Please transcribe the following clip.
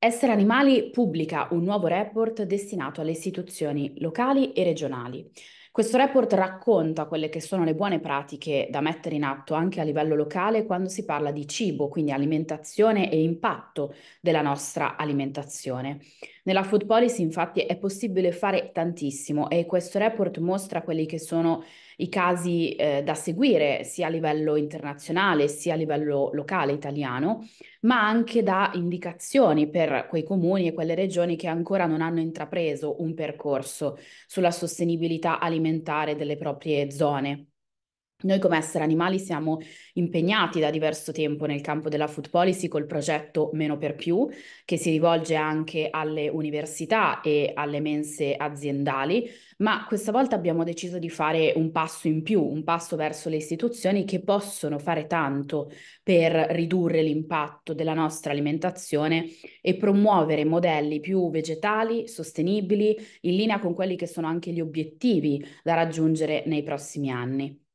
Essere Animali pubblica un nuovo report destinato alle istituzioni locali e regionali. Questo report racconta quelle che sono le buone pratiche da mettere in atto anche a livello locale quando si parla di cibo, quindi alimentazione e impatto della nostra alimentazione. Nella food policy infatti è possibile fare tantissimo e questo report mostra quelli che sono i casi eh, da seguire sia a livello internazionale sia a livello locale italiano ma anche da indicazioni per quei comuni e quelle regioni che ancora non hanno intrapreso un percorso sulla sostenibilità alimentare delle proprie zone. Noi come essere animali siamo impegnati da diverso tempo nel campo della food policy col progetto Meno per più, che si rivolge anche alle università e alle mense aziendali, ma questa volta abbiamo deciso di fare un passo in più, un passo verso le istituzioni che possono fare tanto per ridurre l'impatto della nostra alimentazione e promuovere modelli più vegetali, sostenibili, in linea con quelli che sono anche gli obiettivi da raggiungere nei prossimi anni.